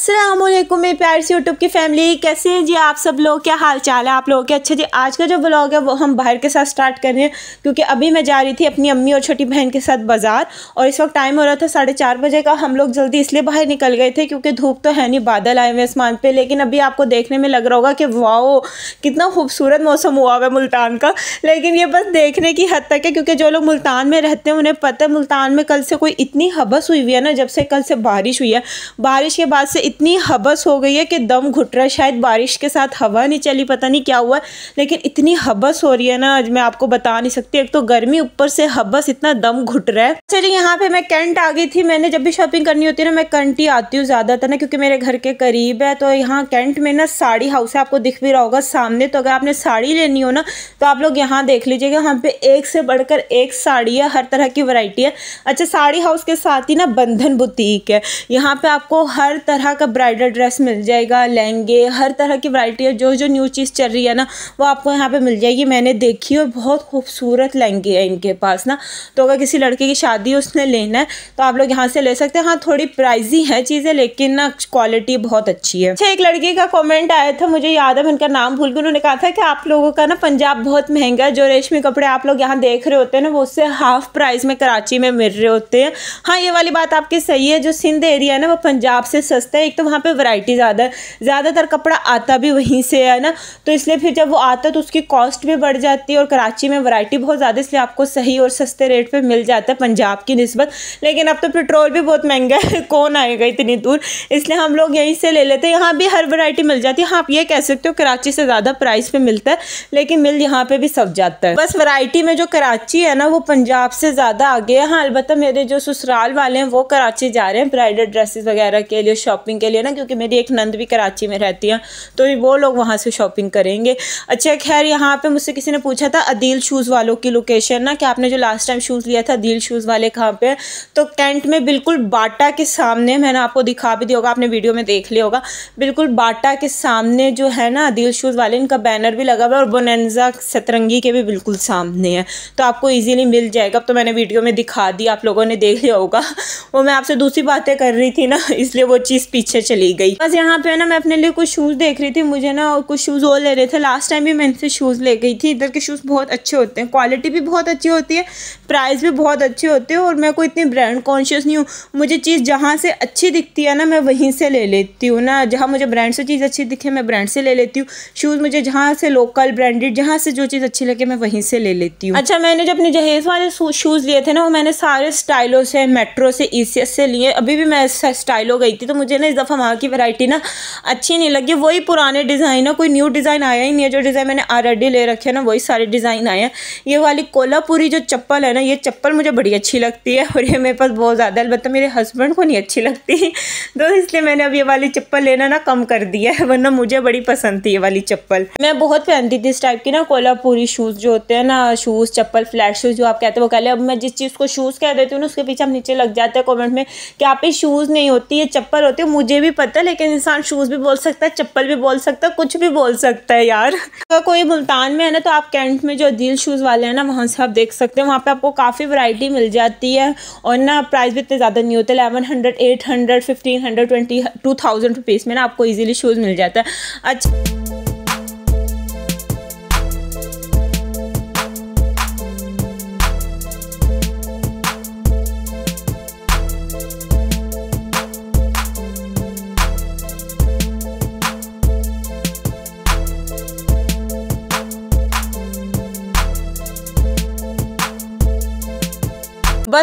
असलम प्यार से यूट्यूब की फैमिली कैसे हैं जी आप सब लोग क्या हाल चाल है आप लोगों के अच्छे जी आज का जो ब्लॉग है वो हम बाहर के साथ स्टार्ट कर रहे हैं क्योंकि अभी मैं जा रही थी अपनी अम्मी और छोटी बहन के साथ बाज़ार और इस वक्त टाइम हो रहा था साढ़े चार बजे का हम लोग जल्दी इसलिए बाहर निकल गए थे क्योंकि धूप तो है नहीं बादल आए हुए आसमान पर लेकिन अभी आपको देखने में लग रहा होगा कि वाओ कितना खूबसूरत मौसम हुआ हुआ है मुल्तान का लेकिन ये बस देखने की हद तक है क्योंकि जो लोग मुल्तान में रहते हैं उन्हें पता है मुल्तान में कल से कोई इतनी हबस हुई हुई है ना जब से कल से बारिश हुई है बारिश के बाद से इतनी हबस हो गई है कि दम घुट रहा है शायद बारिश के साथ हवा नहीं चली पता नहीं क्या हुआ लेकिन इतनी हबस हो रही है ना मैं आपको बता नहीं सकती एक तो गर्मी ऊपर से हबस इतना दम घुट रहा है चलिए अच्छा यहाँ पे मैं कैंट आ गई थी मैंने जब भी शॉपिंग करनी होती है ना मैं कंट ही आती हूँ ज़्यादातर ना क्योंकि मेरे घर के करीब है तो यहाँ कैंट में ना साड़ी हाउस है आपको दिख भी रहा होगा सामने तो अगर आपने साड़ी लेनी हो ना तो आप लोग यहाँ देख लीजिएगा यहाँ पे एक से बढ़कर एक साड़ी है हर तरह की वरायटी है अच्छा साड़ी हाउस के साथ ही ना बंधन बुटीक है यहाँ पे आपको हर तरह का ब्राइडल ड्रेस मिल जाएगा लहंगे हर तरह की है जो जो न्यू चीज़ चल रही है ना वो आपको यहाँ पे मिल जाएगी मैंने देखी और बहुत खूबसूरत लहंगे हैं इनके पास ना तो अगर किसी लड़के की शादी उसने लेना है तो आप लोग यहाँ से ले सकते हैं हाँ थोड़ी प्राइजी है चीज़ें लेकिन ना क्वालिटी बहुत अच्छी है अच्छा एक लड़के का कॉमेंट आया था मुझे याद है उनका नाम भूल गया उन्होंने कहा था कि आप लोगों का ना पंजाब बहुत महंगा है जो रेशमी कपड़े आप लोग यहाँ देख रहे होते हैं ना वो उससे हाफ प्राइस में कराची में मिल रहे होते हैं हाँ ये वाली बात आपकी सही है जो सिंध एरिया है ना वो पंजाब से सस्ता है एक तो वहाँ पे वैरायटी ज़्यादा है ज़्यादातर कपड़ा आता भी वहीं से है ना तो इसलिए फिर जब वो आता तो उसकी कॉस्ट भी बढ़ जाती है और कराची में वैरायटी बहुत ज़्यादा इसलिए आपको सही और सस्ते रेट पर मिल जाता है पंजाब की नस्बत लेकिन अब तो पेट्रोल भी बहुत महंगा है कौन आएगा इतनी दूर इसलिए हम लोग यहीं से ले लेते हैं यहाँ भी हर वरायटी मिल जाती है हाँ आप ये कह सकते हो कराची से ज़्यादा प्राइस पे मिलता है लेकिन मिल यहाँ पे भी सब जाता है बस वरायटी में जो कराची है ना वो पंजाब से ज़्यादा आगे है हाँ अलबत्त मेरे जो ससुराल वाले हैं वो कराची जा रहे हैं ब्राइडल ड्रेसेस वगैरह के लिए शॉपिंग के लिए ना क्योंकि मेरी एक नंद भी कराची में रहती हैं तो वो लोग वहाँ से शॉपिंग करेंगे अच्छा खैर यहाँ पे मुझसे किसी ने पूछा था अदील शूज़ वालों की लोकेशन ना कि आपने जो लास्ट टाइम शूज़ लिया था अदील शूज़ वाले कहाँ पर तो कैंट में बिल्कुल बाटा के सामने मैंने आपको दिखा भी दिया होगा आपने वीडियो में देख लिया होगा बिल्कुल बाटा के सामने जो है ना अदील शूज़ वाले इनका बैनर भी लगा हुआ है और बोनजा सतरंगी के भी बिल्कुल सामने है तो आपको ईजिली मिल जाएगा अब तो मैंने वीडियो में दिखा दी आप लोगों ने देख लिया होगा वो मैं आपसे दूसरी बातें कर रही थी ना इसलिए वो चीज़ पीछे पीछे चली गई बस यहाँ पे ना मैं अपने लिए कुछ शूज़ देख रही थी मुझे ना कुछ शूज़ और ले रहे थे लास्ट टाइम भी मैं इनसे शूज़ ले गई थी इधर के शूज़ बहुत अच्छे होते हैं क्वालिटी भी बहुत अच्छी होती है प्राइस भी बहुत अच्छे होते हैं और मैं कोई इतनी ब्रांड कॉन्शियस नहीं हूँ मुझे चीज़ जहाँ से अच्छी दिखती है ना मैं वहीं से ले लेती हूँ ना जहाँ मुझे ब्रांड से चीज़ अच्छी दिखे मैं ब्रांड से ले लेती हूँ शूज़ मुझे जहाँ से लोकल ब्रांडेड जहाँ से जो चीज़ अच्छी लगे मैं वहीं से ले लेती हूँ अच्छा मैंने जो अपने जहेज़ वाले शूज़ लिए थे ना वो मैंने सारे स्टाइलों से मेट्रो से ई e से लिए अभी भी मैं हो गई थी तो मुझे ना दफ़ा वहाँ की वैरायटी ना अच्छी नहीं लगी वही पुराने डिज़ाइन है कोई न्यू डिज़ाइन आया ही नहीं है जो डिज़ाइन मैंने ऑलरेडी ले रखे हैं ना वही सारे डिज़ाइन आए हैं ये वाली कोलापुरी जो चप्पल है ना ये चप्पल मुझे बड़ी अच्छी लगती है और ये मेरे पास बहुत ज़्यादा अलबत्त मतलब मेरे हस्बैंड को नहीं अच्छी लगती तो इसलिए मैंने अब ये वाली चप्पल लेना ना कम कर दिया है वरना मुझे बड़ी पसंद थी ये वाली चप्पल मैं बहुत पहनती थी इस टाइप की ना कोलापुरी शूज़ जो होते हैं ना शूज़ चप्पल फ्लैट शूज़ जो आप कहते वो कहले अब मैं जिस चीज़ को शूज़ कह देती हूँ ना उसके पीछे हम नीचे लग जाते हैं कॉमेंट में कि आप ये शूज़ नहीं होती ये चप्पल होती है मुझे मुझे भी पता है लेकिन इंसान शूज़ भी बोल सकता है चप्पल भी बोल सकता है कुछ भी बोल सकता है यार अगर कोई मुल्तान में है ना तो आप कैंट में जो दिल शूज़ वाले हैं ना वहाँ से आप देख सकते हैं वहाँ पर आपको काफ़ी वैरायटी मिल जाती है और ना प्राइस भी इतने ज़्यादा नहीं होते eleven hundred eight hundred fifteen hundred twenty two thousand rupees में ना आपको ईजिली शूज़ मिल जाता है अच्छा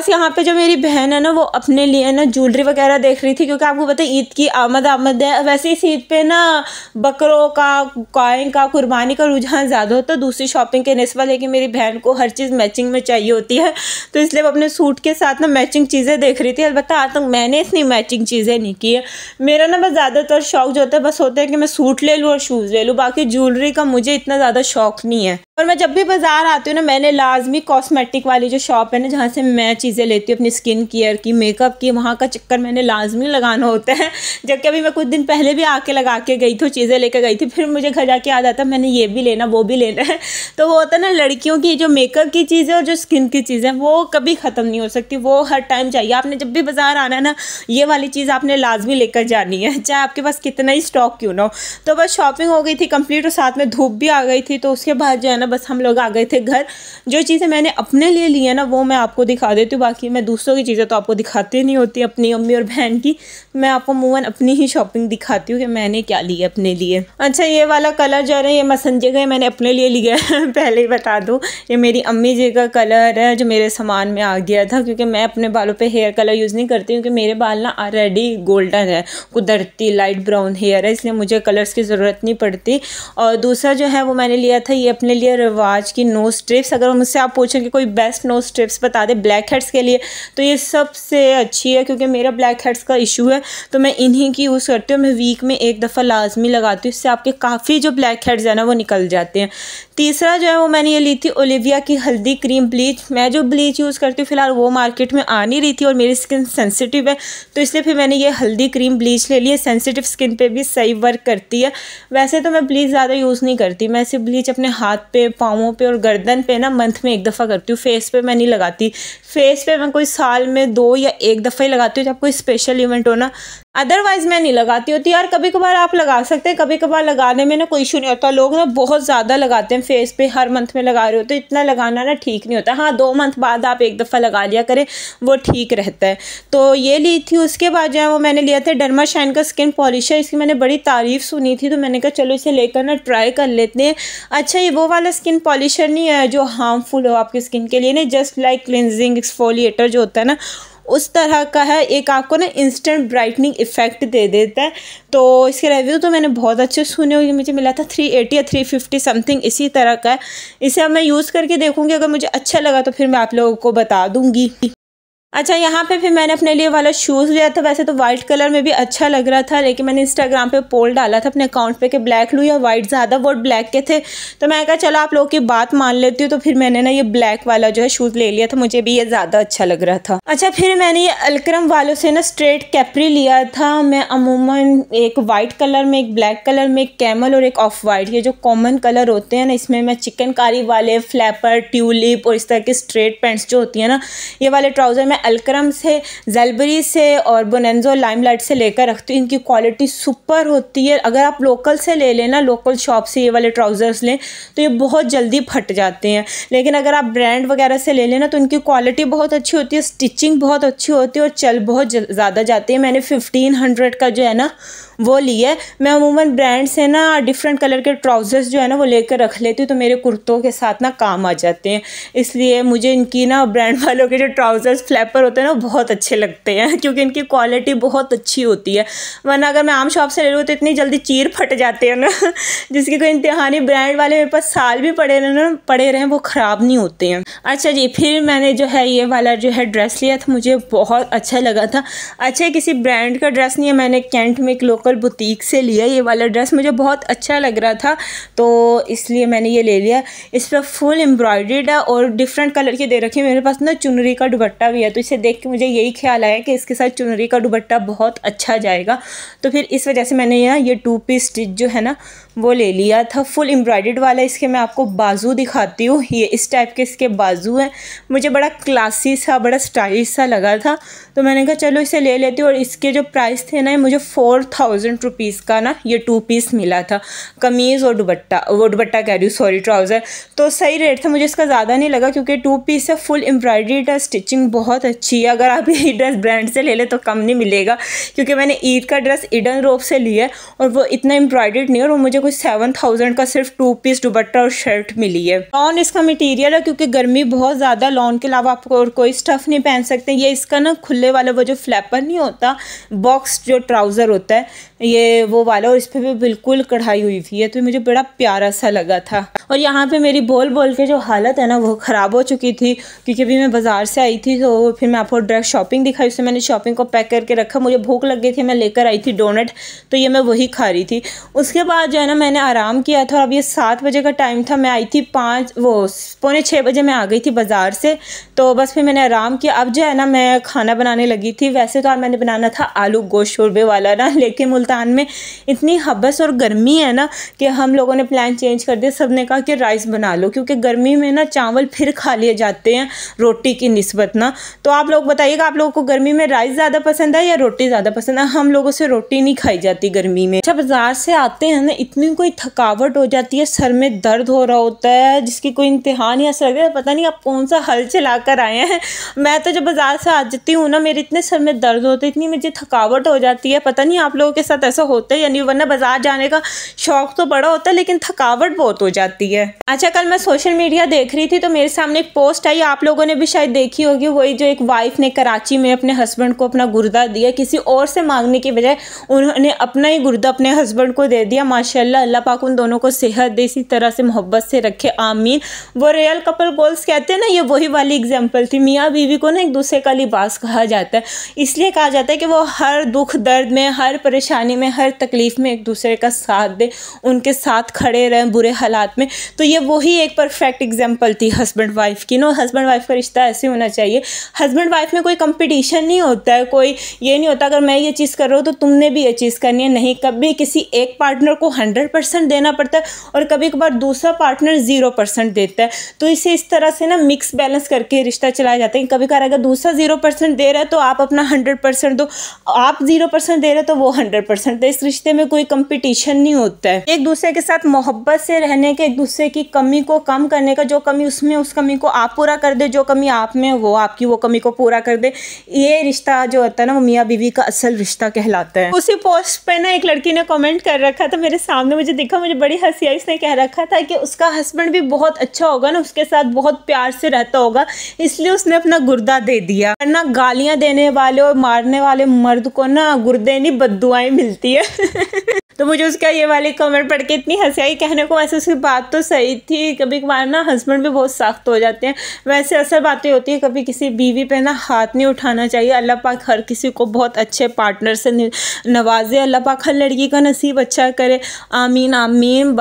यहाँ पे जो मेरी बहन है ना वो अपने लिए ना ज्वेलरी वगैरह देख रही थी क्योंकि आपको पता है ईद की आमद आमद है वैसे इस ईद पे ना बकरों का गाय का कुर्बानी का रुझान ज़्यादा होता है दूसरी शॉपिंग के नस्बा लेकिन मेरी बहन को हर चीज़ मैचिंग में चाहिए होती है तो इसलिए वो अपने सूट के साथ ना मैचिंग चीज़ें देख रही थी अलबत्त आज तक मैंने इतनी मैचिंग चीज़ें नहीं की है मेरा ना बस ज़्यादातर शौक जो होता है बस होता है कि मैं सूट ले लूँ और शूज़ ले लूँ बाकी ज्वेलरी का मुझे इतना ज़्यादा शौक नहीं है और मैं जब भी बाज़ार आती हूँ ना मैंने लाजमी कॉस्मेटिक वाली जो शॉप है ना जहाँ से मैं चीज़ें लेती हूँ अपनी स्किन केयर की मेकअप की वहाँ का चक्कर मैंने लाजमी लगाना होता है जबकि अभी मैं कुछ दिन पहले भी आके लगा के गई थी चीज़ें लेके गई थी फिर मुझे घर जाके याद आता मैंने ये भी लेना वो भी लेना है तो वो होता है ना लड़कियों की जो मेकअप की चीज़ें और जो स्किन की चीज़ें वो कभी ख़त्म नहीं हो सकती वो हर टाइम चाहिए आपने जब भी बाज़ार आना है ना ये वाली चीज़ आपने लाजमी लेकर जानी है चाहे आपके पास कितना ही स्टॉक क्यों ना हो तो बस शॉपिंग हो गई थी कम्प्लीट और साथ में धूप भी आ गई थी तो उसके बाद जो है ना बस हम लोग आ गए थे घर जो चीज़ें मैंने अपने लिए ली है ना वो मैं आपको दिखा देती हूँ बाकी मैं दूसरों की चीज़ें तो आपको दिखाती नहीं होती अपनी अम्मी और बहन की मैं आपको मूवन अपनी ही शॉपिंग दिखाती हूँ कि मैंने क्या ली है अपने लिए अच्छा ये वाला कलर जो है ये मसंजे का मैंने अपने लिए लिया है पहले ही बता दूँ ये मेरी अम्मी जी का कलर है जो मेरे सामान में आ गया था क्योंकि मैं अपने बालों पर हेयर कलर यूज़ नहीं करती क्योंकि मेरे बाल ना ऑलरेडी गोल्डन है कुदरती लाइट ब्राउन हेयर है इसलिए मुझे कलर्स की ज़रूरत नहीं पड़ती और दूसरा जो है वो मैंने लिया था ये अपने लिए रिवाज की नोज स्ट्रिप्स अगर मुझसे आप पूछें कि कोई बेस्ट नो स्ट्रिप्स बता दें ब्लैक हेड्स के लिए तो ये सबसे अच्छी है क्योंकि मेरा ब्लैक हेड्स का इशू है तो मैं इन्हीं की यूज़ करती हूँ मैं वीक में एक दफ़ा लाजमी लगाती हूँ इससे आपके काफ़ी जो ब्लैक हेड्स हैं ना वो निकल जाते हैं तीसरा जो है वो मैंने ये ली थी ओलिविया की हल्दी क्रीम ब्लीच मैं जो ब्लीच यूज़ करती हूँ फिलहाल वो मार्केट में आ नहीं रही थी और मेरी स्किन सेंसिटिव है तो इसलिए फिर मैंने ये हल्दी क्रीम ब्लीच ले ली है सेंसिटिव स्किन पे भी सही वर्क करती है वैसे तो मैं ब्लीच ज़्यादा यूज़ नहीं करती मैं सिर्फ ब्लीच अपने हाथ पे पाँवों पर और गर्दन पे ना मंथ में एक दफ़ा करती हूँ फेस पर मैं नहीं लगाती फेस पर मैं कोई साल में दो या एक दफ़ा ही लगाती हूँ जब कोई स्पेशल इवेंट हो ना अदरवाइज मैं नहीं लगाती होती यार कभी कभार आप लगा सकते हैं कभी कभार लगाने में ना कोई इशू नहीं होता लोग ना बहुत ज़्यादा लगाते हैं फेस पे हर मंथ में लगा रहे होते तो इतना लगाना ना ठीक नहीं होता हाँ दो मंथ बाद आप एक दफ़ा लगा लिया करें वो ठीक रहता है तो ये ली थी उसके बाद जो है वो मैंने लिया था डरमा शाइन का स्किन पॉलिश है इसकी मैंने बड़ी तारीफ़ सुनी थी तो मैंने कहा चलो इसे लेकर ना ट्राई कर लेते हैं अच्छा ये वो वाला स्किन पॉलिशर नहीं है जो हार्मफुल हो आपकी स्किन के लिए ना जस्ट लाइक क्लिनजिंग एक्सफोलिएटर जो होता है ना उस तरह का है एक आपको ना इंस्टेंट ब्राइटनिंग इफ़ेक्ट दे देता है तो इसके रिव्यू तो मैंने बहुत अच्छे सुने हुए मुझे मिला था थ्री एटी या थ्री फिफ्टी समथिंग इसी तरह का है इसे अब मैं यूज़ करके देखूँगी अगर मुझे अच्छा लगा तो फिर मैं आप लोगों को बता दूँगी अच्छा यहाँ पे फिर मैंने अपने लिए वाला शूज़ लिया था वैसे तो वाइट कलर में भी अच्छा लग रहा था लेकिन मैंने इंस्टाग्राम पे पोल डाला था अपने अकाउंट पे कि ब्लैक लूँ या वाइट ज़्यादा वोट ब्लैक के थे तो मैं कहा चलो आप लोगों की बात मान लेती हूँ तो फिर मैंने ना ये ब्लैक वाला जो है शूज़ ले लिया था मुझे भी ये ज़्यादा अच्छा लग रहा था अच्छा फिर मैंने ये अलक्रम वालों से ना स्ट्रेट कैपरी लिया था मैं अमूमन एक वाइट कलर में एक ब्लैक कलर में एक कैमल और एक ऑफ वाइट ये जो कॉमन कलर होते हैं ना इसमें मैं चिकनकारी वाले फ्लैपर ट्यूलिप और इस तरह के स्ट्रेट पेंट्स जो होती हैं ना ये वाले ट्राउज़र में मैं अलक्रम से जेलबरी से और बोनजो लाइमलाइट से लेकर रखती हूँ इनकी क्वालिटी सुपर होती है अगर आप लोकल से ले लेना लोकल शॉप से ये वाले ट्राउज़र्स लें तो ये बहुत जल्दी फट जाते हैं लेकिन अगर आप ब्रांड वगैरह से ले लेना तो इनकी क्वालिटी बहुत अच्छी होती है स्टिचिंग बहुत अच्छी होती है और चल बहुत ज़्यादा जाती है मैंने फिफ्टीन हंड्रेड का जो है ना वो लिया है मैं अमूमन ब्रांड से ना डिफरेंट कलर के ट्राउज़र्स जो है ना वो लेकर रख लेती हूँ तो मेरे कुर्तों के साथ ना काम आ जाते हैं इसलिए मुझे इनकी ना ब्रांड वालों के जो ट्राउज़र्स फ्लैप रैपर होते हैं ना बहुत अच्छे लगते हैं क्योंकि इनकी क्वालिटी बहुत अच्छी होती है वरना अगर मैं आम शॉप से ले लूँ तो इतनी जल्दी चीर फट जाते हैं ना जिसकी कोई इंतहानी ब्रांड वाले मेरे पास साल भी पड़े रहे ना पड़े रहे वो ख़राब नहीं होते हैं अच्छा जी फिर मैंने जो है ये वाला जो है ड्रेस लिया था मुझे बहुत अच्छा लगा था अच्छा किसी ब्रांड का ड्रेस नहीं है मैंने कैंट में एक लोकल बुटीक से लिया ये वाला ड्रेस मुझे बहुत अच्छा लग रहा था तो इसलिए मैंने ये ले लिया इस पर फुल एम्ब्रॉयड्रीड है और डिफरेंट कलर के दे रखे मेरे पास ना चुनरी का दुबट्टा भी है तो तो इसे देख के मुझे यही ख्याल आया कि इसके साथ चुनरी का दुबट्टा बहुत अच्छा जाएगा तो फिर इस वजह से मैंने यहाँ ये टू पीस स्टिच जो है ना वो ले लिया था फुल एम्ब्रॉयडर्ड वाला इसके मैं आपको बाजू दिखाती हूँ ये इस टाइप के इसके बाजू हैं मुझे बड़ा क्लासी सा बड़ा स्टाइलिश सा लगा था तो मैंने कहा चलो इसे ले लेती हूँ और इसके जो प्राइस थे ना मुझे फ़ोर थाउजेंड रुपीज़ का ना ये टू पीस मिला था कमीज़ और दुबट्टा वो दुबट्टा कह रही हूँ सॉरी ट्राउज़र तो सही रेट था मुझे इसका ज़्यादा नहीं लगा क्योंकि टू पीस है फुल एम्ब्रॉयडरी है स्टिचिंग बहुत अच्छी है अगर आप ये ड्रेस ब्रांड से ले लें तो कम नहीं मिलेगा क्योंकि मैंने ईद का ड्रेस ईडन रोप से लिया है और वो इतना एम्ब्रॉयडर्ड नहीं है और मुझे कुछ सेवन थाउजेंड का सिर्फ टू पीस दुबट्टा और शर्ट मिली है लॉन इसका मटीरियल है क्योंकि गर्मी बहुत ज़्यादा लॉन के अलावा आपको और कोई स्टफ़ नहीं पहन सकते ये इसका ना खुले वाला वो जो फ्लैपर नहीं होता बॉक्स जो ट्राउज़र होता है ये वो वाला और इस पर भी बिल्कुल कढ़ाई हुई थी है तो मुझे बड़ा प्यारा सा लगा था और यहाँ पे मेरी बोल बोल के जो हालत है ना वो ख़राब हो चुकी थी क्योंकि अभी मैं बाज़ार से आई थी तो फिर मैं आपको डायरेक्ट शॉपिंग दिखाई उससे मैंने शॉपिंग को पैक करके रखा मुझे भूख लग गई थी मैं लेकर आई थी डोनट तो ये मैं वही खा रही थी उसके बाद जो है ना मैंने आराम किया था और अब ये सात बजे का टाइम था मैं आई थी पाँच वो पौने छः बजे मैं आ गई थी बाज़ार से तो बस फिर मैंने आराम किया अब जो है ना मैं खाना बनाने लगी थी वैसे तो मैंने बनाना था आलू गोश्त शोरबे वाला ना लेकिन मुल्तान में इतनी हबस और गर्मी है ना कि हम लोगों ने प्लान चेंज कर दिया सब ने कहा कि राइस बना लो क्योंकि गर्मी में ना चावल फिर खा लिए जाते हैं रोटी की नस्बत ना तो तो आप लोग बताइएगा आप लोगों को गर्मी में राइस ज़्यादा पसंद है या रोटी ज़्यादा पसंद है हम लोगों से रोटी नहीं खाई जाती गर्मी में अच्छा बाजार से आते हैं ना इतनी कोई थकावट हो जाती है सर में दर्द हो रहा होता है जिसकी कोई इंतहा नहीं असर लगता पता नहीं आप कौन सा हल चला कर आए हैं मैं तो जब बाजार से आ जाती हूँ ना मेरे इतने सर में दर्द होते इतनी मुझे थकावट हो जाती है पता नहीं आप लोगों के साथ ऐसा होता है या नहीं वरना बाजार जाने का शौक तो बड़ा होता है लेकिन थकावट बहुत हो जाती है अच्छा कल मैं सोशल मीडिया देख रही थी तो मेरे सामने एक पोस्ट आई आप लोगों ने भी शायद देखी होगी वही जो एक एक वाइफ ने कराची में अपने हस्बैंड को अपना गुर्दा दिया किसी और से मांगने के बजाय उन्होंने अपना ही गुर्दा अपने हस्बैंड को दे दिया माशाल्लाह अल्लाह पाक उन दोनों को सेहत दे इसी तरह से मोहब्बत से रखे आमीन वो रियल कपल गोल्स कहते हैं ना ये वही वाली एग्जाम्पल थी मियाँ बीवी को ना एक दूसरे का लिबास कहा जाता है इसलिए कहा जाता है कि वो हर दुख दर्द में हर परेशानी में हर तकलीफ़ में एक दूसरे का साथ दें उनके साथ खड़े रहें बुरे हालात में तो ये वही एक परफेक्ट एग्जाम्पल थी हस्बैंड वाइफ की नो हस्बैंड वाइफ का रिश्ता ऐसे होना चाहिए हस्बैंड वाइफ में कोई कंपटीशन नहीं होता है कोई ये नहीं होता अगर मैं ये चीज़ कर रहा हूँ तो तुमने भी ये चीज़ करनी है नहीं कभी किसी एक पार्टनर को हंड्रेड परसेंट देना पड़ता है और कभी कभार दूसरा पार्टनर ज़ीरो परसेंट देता है तो इसे इस तरह से ना मिक्स बैलेंस करके रिश्ता चलाया जाता है कभी कभार अगर दूसरा ज़ीरो परसेंट दे रहा है तो आप अपना हंड्रेड परसेंट दो आप ज़ीरो परसेंट दे रहे हो तो वो हंड्रेड परसेंट दे इस रिश्ते में कोई कंपटीशन नहीं होता है एक दूसरे के साथ मोहब्बत से रहने के एक दूसरे की कमी को कम करने का जो कमी उसमें उस कमी को आप पूरा कर दे जो कमी आप में वो आपकी वो कमी कमी को पूरा कर दे ये रिश्ता जो होता है ना वो मियाँ बीवी का असल रिश्ता कहलाता है उसी पोस्ट पे ना एक लड़की ने कमेंट कर रखा था मेरे सामने मुझे दिखा मुझे बड़ी हंसी आई इसने कह रखा था कि उसका हस्बैंड भी बहुत अच्छा होगा ना उसके साथ बहुत प्यार से रहता होगा इसलिए उसने अपना गुर्दा दे दिया वरना गालियाँ देने वाले और मारने वाले मर्द को ना गुर्दे नहीं बदुआएँ मिलती है तो मुझे उसका ये वाली कमेंट पढ़ के इतनी हंसी आई कहने को वैसे उसकी बात तो सही थी कभी कभार ना हस्बैंड भी बहुत सख्त हो जाते हैं वैसे असल बातें होती है कभी किसी बीवी बीवी पे ना हाथ नहीं उठाना चाहिए अल्लाह पाक हर किसी को बहुत अच्छे पार्टनर से नवाजे अल्लाह पाक हर लड़की का नसीब अच्छा करे आमीन आमीन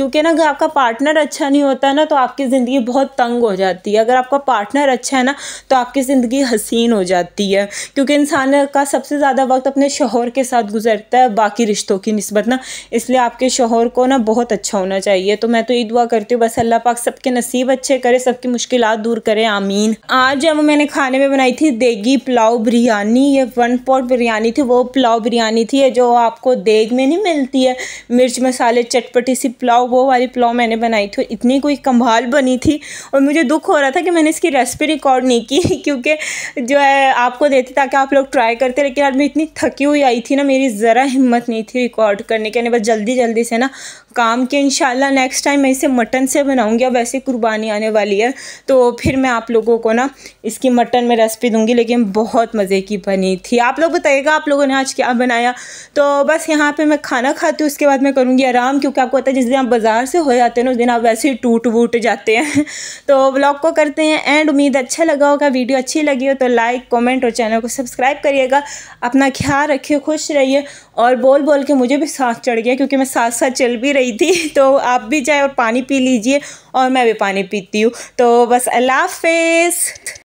क्योंकि ना अगर आपका पार्टनर अच्छा नहीं होता ना तो आपकी ज़िंदगी बहुत तंग हो जाती है अगर आपका पार्टनर अच्छा है ना तो आपकी ज़िंदगी हसीन हो जाती है क्योंकि इंसान का सबसे ज़्यादा वक्त अपने शोहर के साथ गुजरता है बाकी रिश्तों की नस्बत ना इसलिए आपके शोहर को ना बहुत अच्छा होना चाहिए तो मैं तो ये दुआ करती हूँ बस अल्लाह पाक सबके नसीब अच्छे करे सबकी मुश्किल दूर करे आमीन आज जब मैंने खाने में बनाई थी देगी पुलाव बिरयानी ये वन पॉट बिरयानी थी वो पुलाव बिरयानी थी जो आपको देग में नहीं मिलती है मिर्च मसाले चटपटी सी पुलाव वो वाली पुलाव मैंने बनाई थी इतनी कोई कम्भाल बनी थी और मुझे दुख हो रहा था कि मैंने इसकी रेसिपी रिकॉर्ड नहीं की क्योंकि जो है आपको देती ताकि आप लोग ट्राई करते लेकिन आज मैं इतनी थकी हुई आई थी ना मेरी ज़रा हिम्मत नहीं थी रिकॉर्ड करने के बस जल्दी जल्दी से ना काम के इंशाल्लाह नेक्स्ट टाइम मैं इसे मटन से बनाऊँगी अब वैसे कुर्बानी आने वाली है तो फिर मैं आप लोगों को ना इसकी मटन बटन में रेसिपी दूंगी लेकिन बहुत मज़े की बनी थी आप लोग बताइएगा आप लोगों ने आज क्या बनाया तो बस यहाँ पे मैं खाना खाती हूँ उसके बाद मैं करूँगी आराम क्योंकि आपको पता है जिस दिन आप बाज़ार से हो जाते हैं ना उस दिन आप वैसे ही टूट वूट जाते हैं तो ब्लॉग को करते हैं एंड उम्मीद अच्छा लगा होगा वीडियो अच्छी लगी हो तो लाइक कॉमेंट और चैनल को सब्सक्राइब करिएगा अपना ख्याल रखिए खुश रहिए और बोल बोल के मुझे भी सांस चढ़ गया क्योंकि मैं साथ साथ चल भी रही थी तो आप भी जाए और पानी पी लीजिए और मैं भी पानी पीती हूँ तो बस अल्लाह हाफिज़